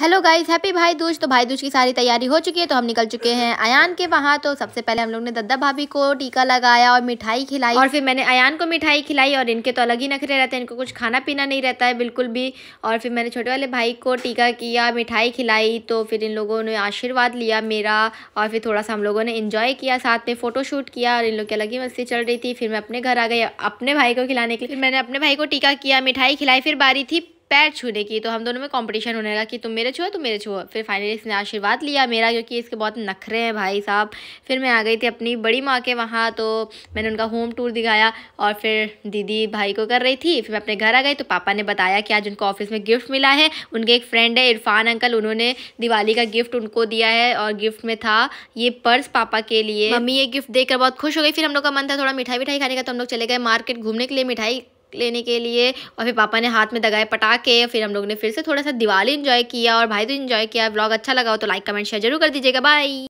hello guys happy भाई दूज तो भाई दूज की सारी तैयारी हो चुकी है तो हम निकल चुके हैं अयान के वहाँ तो सबसे पहले हम लोग ने दद्दा भाभी को टीका लगाया और मिठाई खिलाई और फिर मैंने अयान को मिठाई खिलाई और इनके तो अलग ही नखरे रहते हैं इनको कुछ खाना पीना नहीं रहता है बिल्कुल भी और फिर मैंने छोटे वाले भाई को टीका किया मिठाई खिलाई तो फिर इन लोगों ने आशीर्वाद लिया मेरा और फिर थोड़ा सा हम लोगों ने इन्जॉय किया साथ में फ़ोटोशूट किया और इन लोग की अलग ही मस्ती चल रही थी फिर मैं अपने घर आ गई अपने भाई को खिलाने के लिए फिर मैंने अपने भाई को टीका किया मिठाई खिलाई फिर बारी थी पैर छूने की तो हम दोनों में कॉम्पिटिशन होने लगा कि तुम मेरे छुओ तुम मेरे छुओ फिर फाइनली इसने आशीर्वाद लिया मेरा क्योंकि इसके बहुत नखरे हैं भाई साहब फिर मैं आ गई थी अपनी बड़ी माँ के वहाँ तो मैंने उनका होम टूर दिखाया और फिर दीदी भाई को कर रही थी फिर मैं अपने घर आ गई तो पापा ने बताया कि आज उनको ऑफिस में गिफ्ट मिला है उनके एक फ्रेंड है इरफान अंकल उन्होंने दिवाली का गिफ्ट उनको दिया है और गिफ्ट में था ये पर्स पापा के लिए मम्मी ये गिफ्ट देखकर बहुत खुश हो गई फिर हम लोग का मन था थोड़ा मिठाई मिठाई खाने का तो हम लोग चले गए मार्केट घूमने के लिए मिठाई लेने के लिए और फिर पापा ने हाथ में दगाए पटा के फिर हम लोग ने फिर से थोड़ा सा दिवाली इन्जॉय किया और भाई तो इन्जॉय किया ब्लॉग अच्छा लगा हो तो लाइक कमेंट शेयर जरूर कर दीजिएगा बाई